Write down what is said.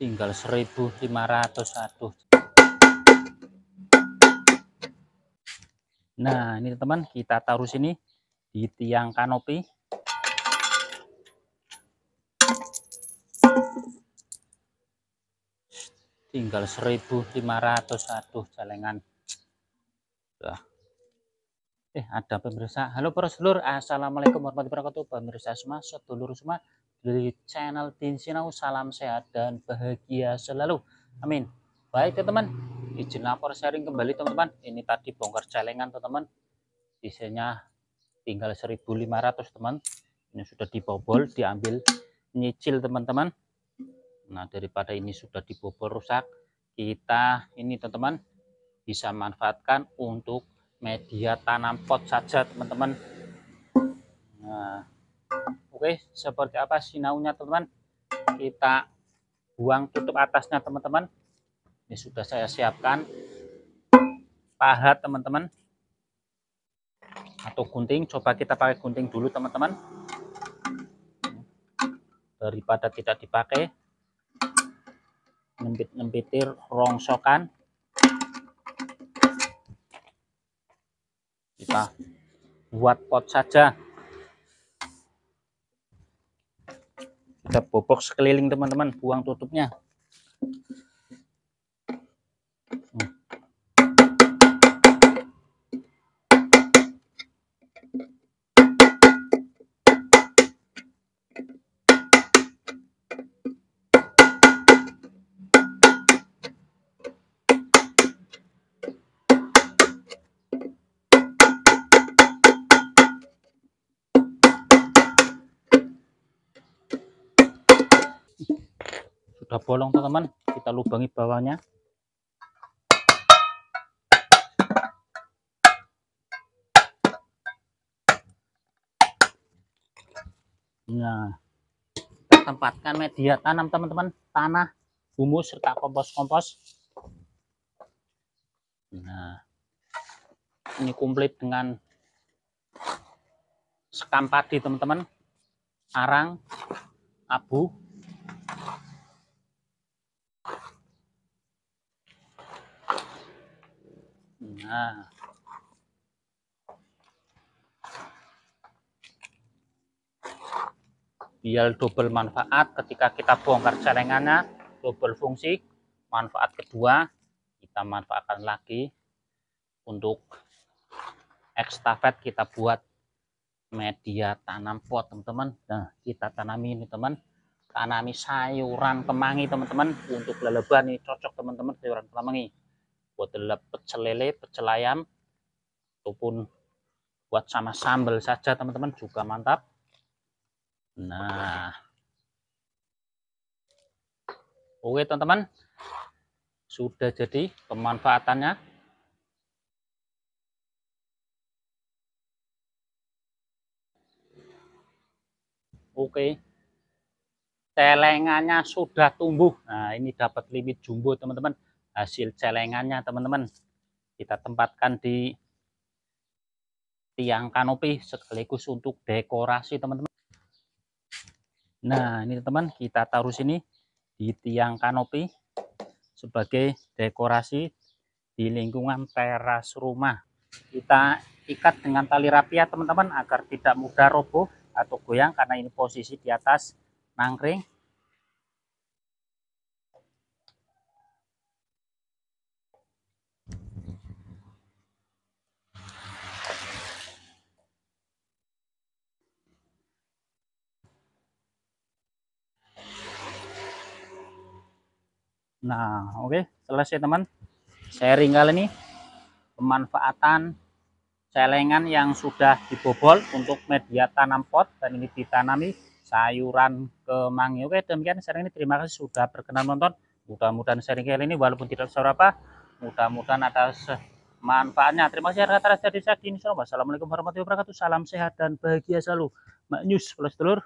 tinggal 1500 aduh nah ini teman kita taruh sini di tiang kanopi tinggal 1500 aduh jalengan eh ada pemirsa halo para seluruh assalamualaikum warahmatullahi wabarakatuh pemirsa semua sedulur semua dari channel Tinsinau Sinau. Salam sehat dan bahagia selalu. Amin. Baik teman-teman, izin lapor sharing kembali teman-teman. Ini tadi bongkar celengan teman-teman. Isinya tinggal 1500 teman. Ini sudah dibobol, diambil nyicil teman-teman. Nah, daripada ini sudah dibobol rusak, kita ini teman-teman bisa manfaatkan untuk media tanam pot saja teman-teman. Nah, Oke, seperti apa sinaunya teman-teman? Kita buang tutup atasnya teman-teman. Ini sudah saya siapkan pahat teman-teman atau gunting. Coba kita pakai gunting dulu teman-teman. Daripada tidak dipakai nempit-nempitir rongsokan. Kita buat pot saja. kita bobok sekeliling teman-teman buang tutupnya sudah bolong teman-teman kita lubangi bawahnya nah kita tempatkan media tanam teman-teman tanah humus serta kompos-kompos nah ini komplit dengan sekam padi teman-teman arang abu Nah. Biar double manfaat ketika kita bongkar celengannya, double fungsi. Manfaat kedua, kita manfaatkan lagi untuk ekstafet kita buat media tanam pot teman-teman nah kita tanami ini teman tanami sayuran kemangi teman-teman untuk leleban ini cocok teman-teman sayuran kemangi buat pecel lele pecel ayam ataupun buat sama sambal saja teman-teman juga mantap nah oke teman-teman sudah jadi pemanfaatannya Oke. Telengannya sudah tumbuh. Nah, ini dapat limit jumbo, teman-teman hasil celengannya teman-teman kita tempatkan di tiang kanopi sekaligus untuk dekorasi teman-teman nah ini teman-teman kita taruh sini di tiang kanopi sebagai dekorasi di lingkungan teras rumah kita ikat dengan tali rapia ya, teman-teman agar tidak mudah roboh atau goyang karena ini posisi di atas nangkring Nah, oke, okay, selesai teman. Sharing kali ini pemanfaatan celengan yang sudah dibobol untuk media tanam pot dan ini ditanami sayuran kemangi. Oke, okay, demikian sharing ini. Terima kasih sudah berkenan nonton. Mudah-mudahan sharing kali ini walaupun tidak seberapa, mudah-mudahan ada manfaatnya. Terima kasih atas Rasta dari di Indonesia. Assalamualaikum warahmatullahi wabarakatuh. Salam sehat dan bahagia selalu. Maknyus, News plus telur.